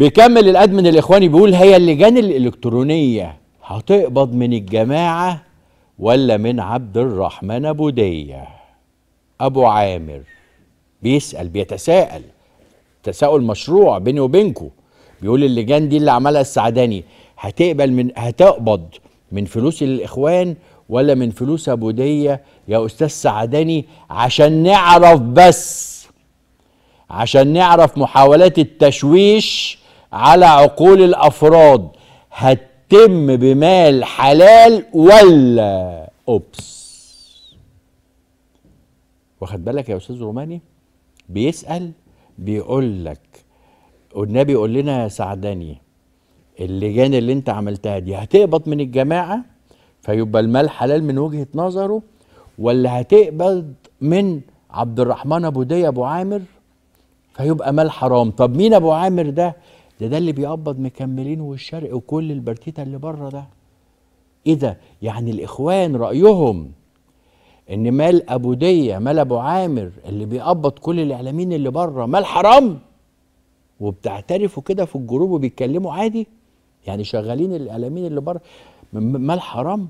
بيكمل الادمن الاخواني بيقول هي اللجان الالكترونيه هتقبض من الجماعه ولا من عبد الرحمن ابو ديه ابو عامر بيسال بيتساءل تساؤل مشروع بيني وبينكم بيقول اللجان دي اللي عملها السعداني هتقبل من هتقبض من فلوس الاخوان ولا من فلوس ابو ديه يا استاذ سعداني عشان نعرف بس عشان نعرف محاولات التشويش على عقول الافراد هتتم بمال حلال ولا اوبس واخد بالك يا استاذ روماني بيسال بيقول لك والنبي يقول لنا يا سعدني اللجان اللي انت عملتها دي هتقبض من الجماعه فيبقى المال حلال من وجهه نظره ولا هتقبض من عبد الرحمن ابو دي ابو عامر فيبقى مال حرام طب مين ابو عامر ده ده ده اللي بيقبض مكملين والشرق وكل البرتيتا اللي بره ده ايه ده يعني الاخوان رايهم ان مال ابو ديه مال ابو عامر اللي بيقبض كل الاعلاميين اللي بره مال حرام وبتعترفوا كده في الجروب وبيتكلموا عادي يعني شغالين الاعلاميين اللي بره مال حرام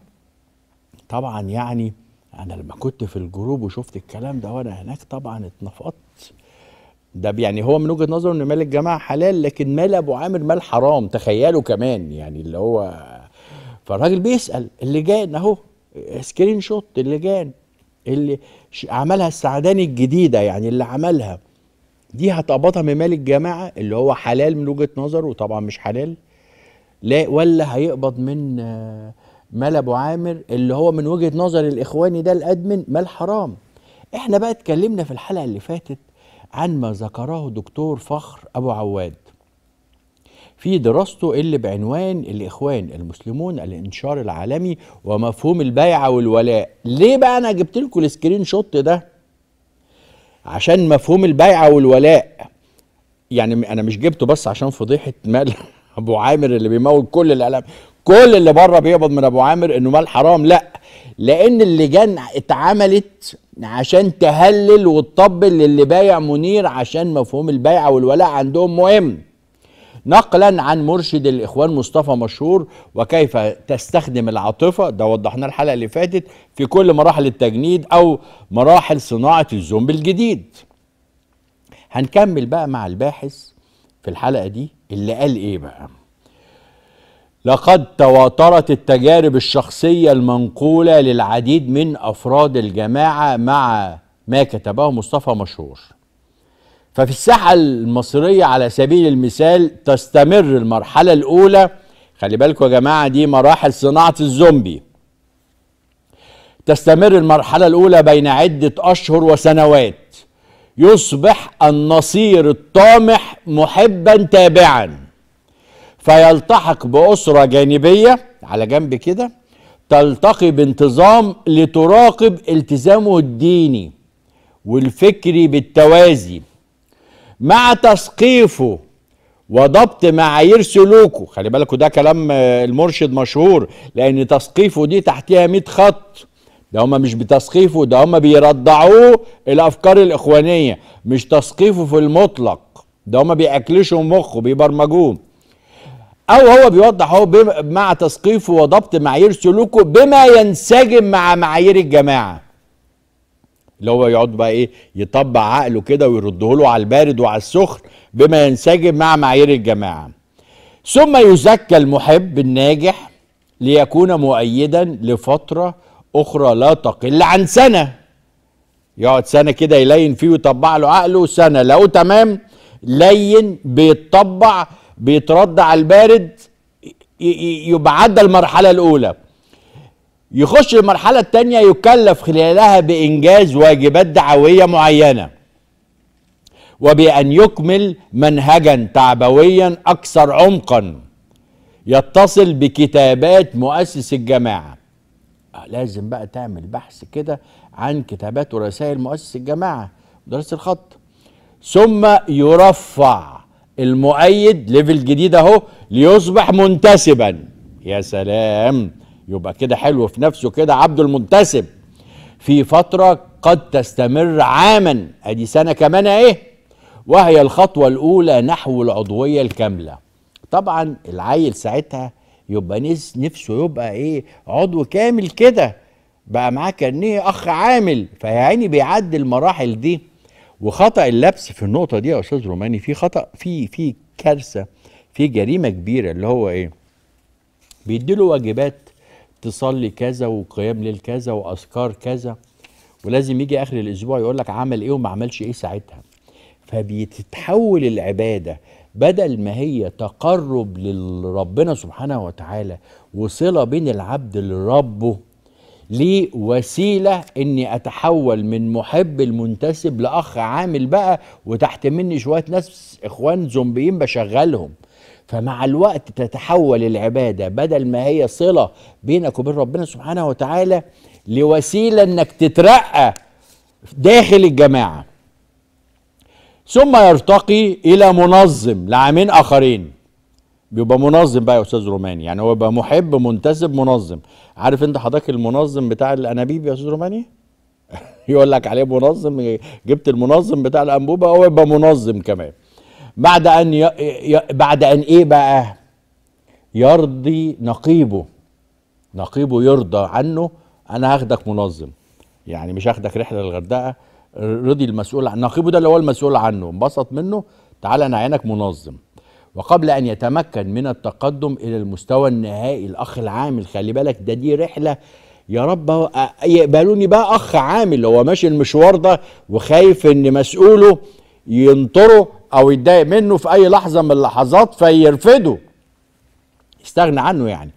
طبعا يعني انا لما كنت في الجروب وشفت الكلام ده وانا هناك طبعا اتنفضت ده يعني هو من وجهه نظره ان مال الجماعه حلال لكن مال ابو عامر مال حرام تخيلوا كمان يعني اللي هو فالراجل بيسال اللجان اهو سكرين شوت اللجان اللي عملها السعداني الجديده يعني اللي عملها دي هتقبضها من مال الجماعه اللي هو حلال من وجهه نظره وطبعا مش حلال لا ولا هيقبض من آه، مال ابو عامر اللي هو من وجهه نظر الاخواني ده الادمن مال حرام احنا بقى اتكلمنا في الحلقه اللي فاتت عن ما ذكره دكتور فخر أبو عواد في دراسته اللي بعنوان الإخوان المسلمون الانتشار العالمي ومفهوم البيعة والولاء ليه بقى أنا جبت لكم السكرين شوت ده عشان مفهوم البيعة والولاء يعني أنا مش جبته بس عشان فضيحة مال أبو عامر اللي بيمول كل الألم كل اللي بره بيقبض من أبو عامر إنه مال حرام لأ لان اللجان اتعملت عشان تهلل وتطبل للي بايع منير عشان مفهوم البيعه والولاء عندهم مهم نقلا عن مرشد الاخوان مصطفى مشهور وكيف تستخدم العاطفه ده وضحناه الحلقه اللي فاتت في كل مراحل التجنيد او مراحل صناعه الزومبي الجديد هنكمل بقى مع الباحث في الحلقه دي اللي قال ايه بقى لقد تواترت التجارب الشخصية المنقولة للعديد من أفراد الجماعة مع ما كتبه مصطفى مشهور ففي الساحة المصرية على سبيل المثال تستمر المرحلة الأولى خلي بالكم يا جماعة دي مراحل صناعة الزومبي تستمر المرحلة الأولى بين عدة أشهر وسنوات يصبح النصير الطامح محبا تابعا فيلتحق بأسرة جانبية على جنب كده تلتقي بانتظام لتراقب التزامه الديني والفكري بالتوازي مع تثقيفه وضبط معايير سلوكه خلي بالكوا ده كلام آه، المرشد مشهور لان تثقيفه دي تحتها 100 خط ده هم مش بتثقيفه ده هم بيرضعوه الافكار الاخوانيه مش تثقيفه في المطلق ده هم بياكلشوا مخه بيبرمجوه او هو بيوضح هو مع تثقيفه وضبط معايير سلوكه بما ينسجم مع معايير الجماعه اللي هو يقعد بقى ايه يطبع عقله كده ويرده له على البارد وعلى السخن بما ينسجم مع معايير الجماعه ثم يزكى المحب الناجح ليكون مؤيدا لفتره اخرى لا تقل عن سنه يقعد سنه كده يلين فيه ويطبع له عقله سنه لو تمام لين بيتطبع بيترد على البارد يبعد المرحلة الأولى يخش المرحلة الثانية يكلف خلالها بإنجاز واجبات دعوية معينة وبأن يكمل منهجا تعبويا أكثر عمقا يتصل بكتابات مؤسس الجماعة لازم بقى تعمل بحث كده عن كتابات ورسائل مؤسس الجماعة مدرس الخط ثم يرفع المؤيد ليفل جديد اهو ليصبح منتسبا يا سلام يبقى كده حلو في نفسه كده عبد المنتسب في فترة قد تستمر عاما ادي سنة كمان ايه وهي الخطوة الاولى نحو العضوية الكاملة طبعا العيل ساعتها يبقى نفسه يبقى ايه عضو كامل كده بقى معاه كانه اخ عامل فيعني بيعدي المراحل دي وخطا اللبس في النقطه دي يا استاذ روماني في خطا في في كارثه في جريمه كبيره اللي هو ايه بيديله واجبات تصلي كذا وقيام ليل كذا واذكار كذا ولازم يجي اخر الاسبوع يقول لك عمل ايه وما عملش ايه ساعتها فبتتحول العباده بدل ما هي تقرب لربنا سبحانه وتعالى وصله بين العبد لربه لوسيلة وسيلة اني اتحول من محب المنتسب لاخ عامل بقى وتحت مني شوية ناس اخوان زومبيين بشغلهم فمع الوقت تتحول العبادة بدل ما هي صلة بينك وبين ربنا سبحانه وتعالى لوسيلة انك تترقى داخل الجماعة ثم يرتقي الى منظم لعامين اخرين بيبقى منظم بقى يا استاذ روماني يعني هو بقى محب منتسب منظم عارف انت حضرتك المنظم بتاع الانابيب يا استاذ روماني يقول لك عليه منظم جبت المنظم بتاع الانبوبه هو يبقى منظم كمان بعد ان ي... ي... بعد ان ايه بقى يرضي نقيبه نقيبه يرضى عنه انا هاخدك منظم يعني مش هاخدك رحله للغردقه رضي المسؤول عن نقيبه ده اللي هو المسؤول عنه انبسط منه تعالى انا عينك منظم وقبل أن يتمكن من التقدم إلى المستوى النهائي الأخ العامل خلي بالك ده دي رحلة يا رب يقبلوني بقى أخ عامل هو ماشي المشوار ده وخايف إن مسؤوله ينطره أو يتضايق منه في أي لحظة من اللحظات فيرفضه يستغنى عنه يعني